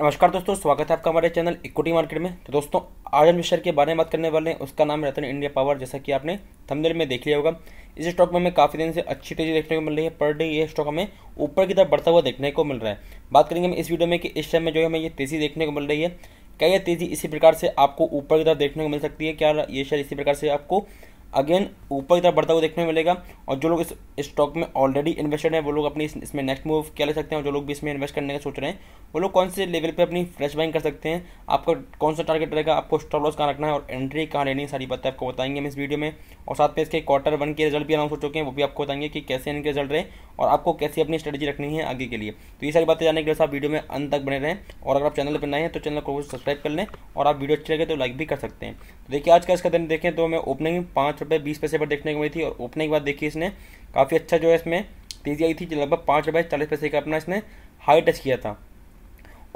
नमस्कार दोस्तों स्वागत है आपका हमारे चैनल इक्विटी मार्केट में तो दोस्तों आज हम शेयर के बारे में बात करने वाले हैं उसका नाम रतन इंडिया पावर जैसा कि आपने थंबनेल में देख लिया होगा इस स्टॉक में हमें काफ़ी दिन से अच्छी तेजी देखने को मिल रही है पर डे ये स्टॉक हमें ऊपर की तरफ बढ़ता हुआ देखने को मिल रहा है बात करेंगे हम इस वीडियो में कि इस टाइम में जो है हमें ये तेजी देखने को मिल रही है क्या यह तेजी इसी प्रकार से आपको ऊपर की तरफ देखने को मिल सकती है क्या ये शेयर इसी प्रकार से आपको अगेन ऊपर की तरफ बढ़ता हुआ देखने को मिलेगा और जो लोग इस स्टॉक में ऑलरेडी इन्वेस्टेड हैं वो लोग अपनी इसमें नेक्स्ट मूव क्या ले सकते हैं और जो लोग भी इसमें इन्वेस्ट करने का सोच रहे हैं वो लोग कौन से लेवल पे अपनी फ्रेश बाइंग कर सकते हैं आपका कौन सा टारगेट रहेगा आपको स्टॉप लॉस कहाँ रखना है और एंट्री कहाँ लेनी है सारी बातें आपको बताएंगे हम इस वीडियो में और साथ में इसके क्वार्टर वन के रिजल्ट भी अनाउंस हो चुके हैं वो भी आपको बताएंगे कि कैसे इनके रिजल्ट रहे और आपको कैसी अपनी स्ट्रेटेजी रखनी है आगे के लिए तो ये सारी बातें जानने के लिए आप वीडियो में अंत तक बने रहें और अगर आप चैनल पर नए हैं तो चैनल को सब्सक्राइब कर लें और आप वीडियो अच्छी लगे तो लाइक भी कर सकते हैं तो देखिए आज का इसका दिन देखें तो मैं ओपनिंग पाँच पाँच रुपये बीस पैसे पर देखने को मिली थी और ओपनिंग के बाद देखिए इसने काफ़ी अच्छा जो है इसमें तेज़ी आई थी लगभग पाँच रुपये चालीस पैसे का अपना इसने हाई टच किया था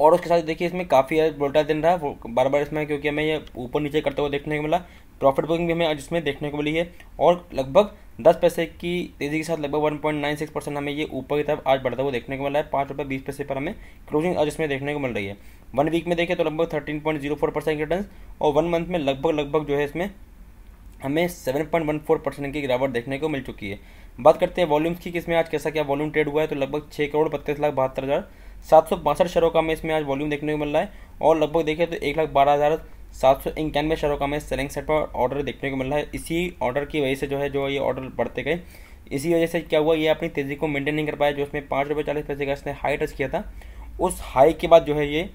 और उसके साथ देखिए इसमें काफ़ी बोल्टा दिन रहा बार बार इसमें क्योंकि हमें ये ऊपर नीचे करते हुए देखने को मिला प्रॉफिट बुकिंग भी हमें आज इसमें देखने को मिली है और लगभग दस पैसे की तेज़ी के साथ लगभग one point nine six percent हमें ये ऊपर की तरफ आज बढ़ता हुआ देखने को मिला है पाँच रुपये बीस पैसे पर हमें क्लोजिंग आज इसमें देखने को मिल रही है वन वीक में देखें तो लगभग thirteen point zero four percent return और वन मंथ में लगभग लगभग जो है इसमें हमें 7.14 परसेंट की गिरावट देखने को मिल चुकी है बात करते हैं वॉल्यूम्स की किसमें आज कैसा क्या वॉल्यूम ट्रेड हुआ है तो लगभग छः करोड़ बत्तीस लाख बहत्तर हज़ार सात सौ बासठ शेयरों का हमें इसमें आज वॉल्यूम देखने को मिल रहा है और लगभग देखें तो एक लाख बारह हज़ार सात सौ इक्यानवे शेयरों का हमें सेलिंग सेट पर ऑर्डर देखने को मिल रहा है इसी ऑर्डर की वजह से जो है जो ये ऑर्डर बढ़ते गए इसी वजह से क्या हुआ ये अपनी तेज़ी को मेंटेन नहीं कर पाया जो उसमें पाँच रुपये चालीस पैसे का इसने हाई टच किया था उस हाई के बाद जो है ये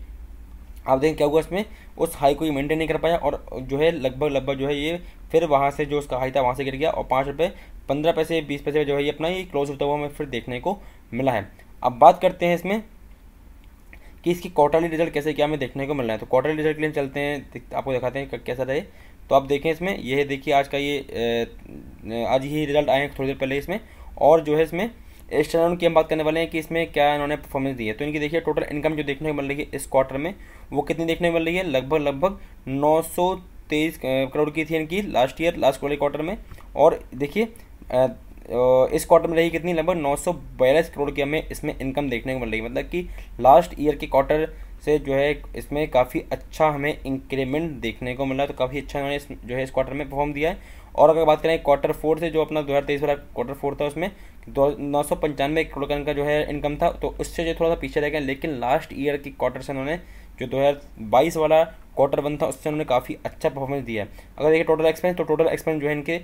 आप देखें क्या हुआ इसमें उस हाई को ये मेंटेन नहीं कर पाया और जो है लगभग लगभग जो है ये फिर वहाँ से जो उसका हाई था वहाँ से गिर गया और पाँच रुपये पंद्रह पैसे बीस पैसे जो है ये अपना ये क्लोज होता हुआ हमें फिर देखने को मिला है अब बात करते हैं इसमें कि इसकी क्वार्टरली रिजल्ट कैसे क्या हमें देखने को मिल रहा है तो क्वार्टरली रिजल्ट के लिए चलते हैं आपको दिखाते हैं कैसा रहे तो आप देखें इसमें यह देखिए आज का ये आज ही रिजल्ट आए हैं थोड़ी देर पहले इसमें और जो है इसमें स्टैंडर्ड की हम बात करने वाले हैं कि इसमें क्या इन्होंने परफॉर्मेंस दी है तो इनकी देखिए टोटल इनकम जो देखने को मिल रही है इस क्वार्टर में वो कितनी देखने को मिल रही है लगभग लगभग नौ तेईस करोड़ की थी इनकी लास्ट ईयर लास्ट वाले क्वार्टर में और देखिए इस क्वार्टर में रही कितनी लगभग नौ करोड़ की हमें इसमें इनकम देखने को मिल रही है मतलब कि लास्ट ईयर के क्वार्टर से जो है इसमें काफ़ी अच्छा हमें इंक्रीमेंट देखने को मिला तो काफ़ी अच्छा उन्होंने जो है इस क्वार्टर में परफॉर्म दिया है और अगर बात करें क्वार्टर फोर से जो अपना दो हज़ार तेईस वाला क्वार्टर फोर था उसमें दो नौ सौ पंचानवे करोड़ का इनका जो है इनकम था तो उससे जो थोड़ा सा पीछे रह गए लेकिन लास्ट ईयर की क्वार्टर से उन्होंने जो दो हज़ार बाईस वाला क्वार्टर वन था उससे उन्होंने काफ़ी अच्छा परफॉर्मेंस दिया है अगर देखिए टोटल एक्सपेंस तो टोटल एक्सपेंस जो है इनके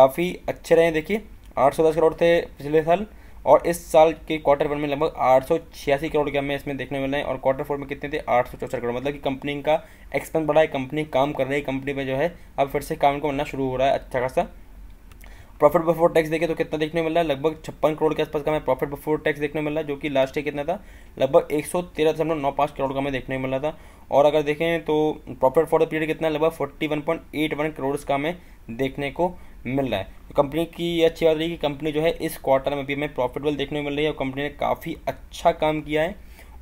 काफ़ी अच्छे रहे देखिए आठ सौ दस करोड़ थे पिछले साल और इस साल के क्वार्टर वन में लगभग आठ करोड़ के हमें इसमें देखने मिले हैं और क्वार्टर फोर में कितने थे आठ करोड़ मतलब कि कंपनी का एक्सपेंस बढ़ा है कंपनी काम कर रही है कंपनी में जो है अब फिर से काम को बनना शुरू हो रहा है अच्छा खासा प्रॉफिट बिफोर टैक्स देखें तो कितना देखने मिल रहा है लगभग छप्पन करोड़ के आसपास का हमें प्रॉफिट बिफोर टैक्स देखने मिल रहा है जो कि लास्ट ईयर कितना था लगभग एक सौ तेरह दशमलव नौ पाँच करोड़ का हमें देखने मिला था और अगर देखें तो प्रॉफिट फॉर द पीरियड कितना लगभग forty one point eight one crore का हमें देखने को मिल रहा है कंपनी की ये अच्छी बात रही कि कंपनी जो है इस क्वार्टर में भी हमें प्रॉफिटेबल देखने को मिल रही है और कंपनी ने काफ़ी अच्छा काम किया है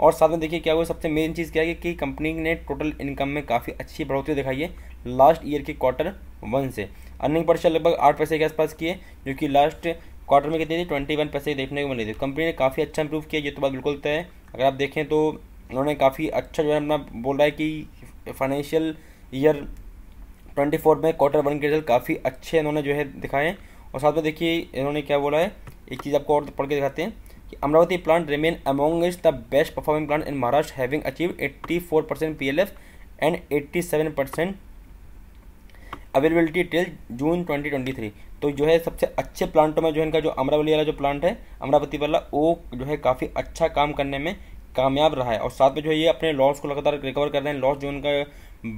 और साथ में देखिए क्या हुआ सबसे मेन चीज़ क्या है कि कंपनी ने टोटल इनकम में काफ़ी अच्छी बढ़ोतरी दिखाई है लास्ट ईयर के क्वार्टर वन से अर्निंग पर लगभग आठ पैसे के आसपास की है जो कि लास्ट क्वार्टर में कितनी थी ट्वेंटी वन पैसे देखने को मिल रही थी कंपनी ने काफ़ी अच्छा इंप्रूव किया ये तो बात बिल्कुल तय है अगर आप देखें तो उन्होंने काफ़ी अच्छा जो है अपना बोल रहा है कि फाइनेंशियल ईयर ट्वेंटी फोर में क्वार्टर वन के रिजल्ट काफ़ी अच्छे इन्होंने जो है दिखाए और साथ में देखिए इन्होंने क्या बोला है एक चीज़ आपको और पढ़ के दिखाते हैं कि Amravati plant remain among is the best performing plant in Maharashtra having achieve eighty four percent P L F and eighty seven percent availability till June twenty twenty three तो जो है सबसे अच्छे प्लांटों में जो इनका जो अमरावली वाला जो प्लांट है अमरावती वाला वो जो है काफ़ी अच्छा काम करने में कामयाब रहा है और साथ में जो है ये अपने लॉस को लगातार रिकवर कर रहे हैं लॉस जो उनका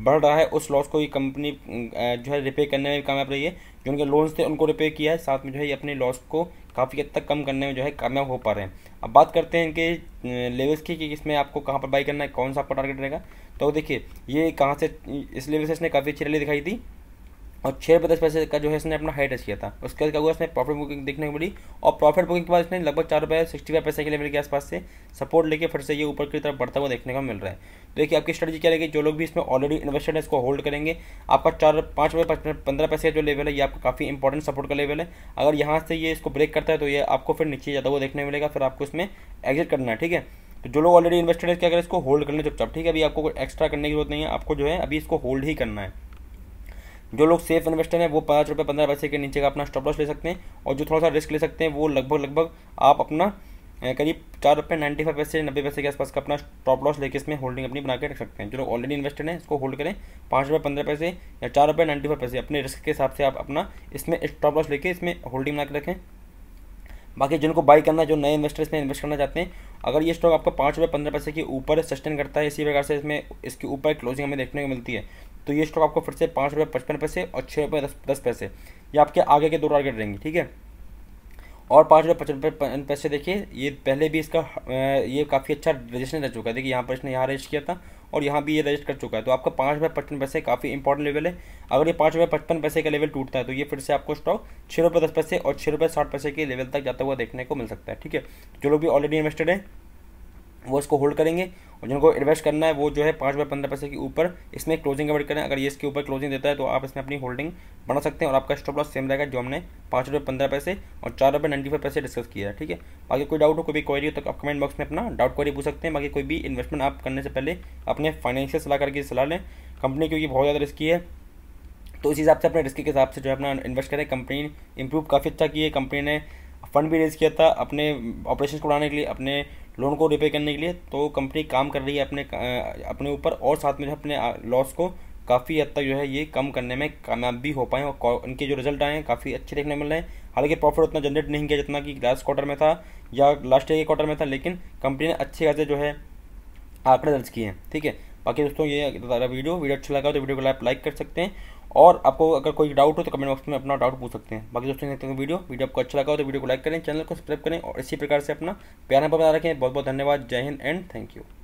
बढ़ रहा है उस लॉस को ये कंपनी जो है रिपेयर करने में कामयाब रही है जो उनके लोन्स थे उनको रिपेयर किया है साथ में जो है ये अपने लॉस को काफ़ी हद तक कम करने में जो है कामयाब हो पा रहे हैं अब बात करते हैं इनके लेवल्स की कि इसमें आपको कहाँ पर बाई करना है कौन सा आपका टारगेट रहेगा तो देखिए ये कहाँ से इस लेवल से इसने काफ़ी अच्छी रैली दिखाई थी और छः पचास दस पैसे का जो है इसने अपना हाई टच किया था उसके बाद क्या हुआ इसने प्रॉफिट बुकिंग देखने को मिली और प्रॉफिट बुकिंग के बाद इसने लगभग चार रुपये सिक्सटी फाइव पैसे के लेवल के आसपास से सपोर्ट लेके फिर से ये ऊपर की तरफ बढ़ता हुआ देखने को मिल रहा है तो देखिए आपकी स्ट्रेटेजी क्या रहेगी जो लोग भी इसमें ऑलरेडी इन्वेस्टेड है इसको होल्ड करेंगे आपका चार पाँच रुपये पंद्रह पैसे का जो लेवल है ये आपका काफ़ी इंपॉर्टेंट सपोर्ट का लेवल है अगर यहाँ से ये इसको ब्रेक करता है तो ये आपको फिर नीचे जाता हुआ देखने मिलेगा फिर आपको इसमें एग्जिट करना है ठीक है तो जो लोग ऑलरेडी इन्वेस्टेड है क्या करें इसको होल्ड करने चुपचाप ठीक है अभी आपको कोई एक्स्ट्रा करने की जरूरत नहीं है आपको जो है अभी इसको होल्ड ही करना है जो लोग सेफ इन्वेस्टर हैं वो पाँच रुपये पंद्रह पैसे के नीचे का अपना स्टॉप लॉस ले सकते हैं और जो थोड़ा सा रिस्क ले सकते हैं वो लगभग लगभग आप अपना करीब चार रुपये नाइन्टी फाइव पैसे नब्बे पैसे के आसपास का अपना स्टॉप लॉस लेके इसमें होल्डिंग अपनी बना के रख सकते हैं जो लोग ऑलरेडी इन्वेस्टर हैं इसको होल्ड करें पाँच रुपये पंद्रह पैसे या चार रुपये नाइन्टी फाइव पैसे अपने रिस्क के हिसाब से आप अपना इसमें स्टॉप लॉस लेके इसमें होल्डिंग बना के रखें बाकी जिनको बाई करना जो नए इन्वेस्टर इसमें इन्वेस्ट करना चाहते हैं अगर ये स्टॉक आपको पाँच रुपये पंद्रह पैसे के ऊपर सस्टेन करता है इसी प्रकार से इसमें इसके ऊपर क्लोजिंग हमें देखने को मिलती है तो ये स्टॉक आपको फिर से पाँच रुपये पचपन पैसे और छः रुपये दस दस पैसे ये आपके आगे के दो टारगेट रहेंगे ठीक है और पाँच रुपये पचपन पैसे देखिए ये पहले भी इसका ये काफ़ी अच्छा रजिस्ट्रेशन रह चुका है देखिए यहाँ पर इसने यहाँ रजिस्ट किया था और यहाँ भी ये रजिस्ट कर चुका है तो आपका पाँच रुपये पचपन पैसे काफ़ी इंपॉर्टेंट लेवल है अगर ये पाँच रुपये पचपन पैसे का लेवल टूटता है तो ये फिर से आपको स्टॉक छः रुपये दस पैसे और छः रुपये साठ पैसे के लेवल तक जाता हुआ देखने को मिल सकता है ठीक है जो लोग भी ऑलरेडी इन्वेस्टेड है वो इसको होल्ड करेंगे और जिनको इन्वेस्ट करना है वो जो है पाँच बाय पंद्रह पैसे के ऊपर इसमें क्लोजिंग अवॉइड करें अगर ये इसके ऊपर क्लोजिंग देता है तो आप इसमें अपनी होल्डिंग बना सकते हैं और आपका स्टॉप लॉस सेम रहेगा जो हमने पाँच रुपये पंद्रह पैसे और चार रुपये नाइन्टी फाइव पैसे डिस्कस किया है ठीक है बाकी कोई डाउट हो कोई भी क्वारी हो तो आप कमेंट बॉक्स में अपना डाउट क्वारी पूछ सकते हैं बाकी कोई भी इन्वेस्टमेंट आप करने से पहले अपने फाइनेंशियल सलाह करके सलाह लें कंपनी क्योंकि बहुत ज़्यादा रिस्की है तो इस हिसाब से अपने रिस्क के हिसाब से जो है अपना इन्वेस्ट करें कंपनी इंप्रूव काफ़ी अच्छा की है कंपनी ने फंड भी रेज किया था अपने ऑपरेशन को बढ़ाने के लिए अपने लोन को रिपे करने के लिए तो कंपनी काम कर रही है अपने अपने ऊपर और साथ में जो अपने लॉस को काफ़ी हद तक जो है ये कम करने में कामयाब भी हो पाए और इनके जो रिजल्ट आए हैं काफ़ी अच्छे देखने मिल रहे हैं हालांकि प्रॉफिट उतना जनरेट नहीं किया जितना कि लास्ट क्वार्टर में था या लास्ट ईयर के क्वार्टर में था लेकिन कंपनी ने अच्छे खासे जो है आंकड़े दर्ज किए हैं ठीक है बाकी दोस्तों ये सारा वीडियो वीडियो अच्छा लगा तो वीडियो को आप लाइक कर सकते हैं और आपको अगर कोई डाउट हो तो कमेंट बॉक्स में अपना डाउट पूछ सकते हैं बाकी दोस्तों देखते हैं वीडियो वीडियो आपको अच्छा लगा हो तो वीडियो को लाइक करें चैनल को सब्सक्राइब करें और इसी प्रकार से अपना प्यार बना रखें बहुत बहुत धन्यवाद जय हिंद एंड थैंक यू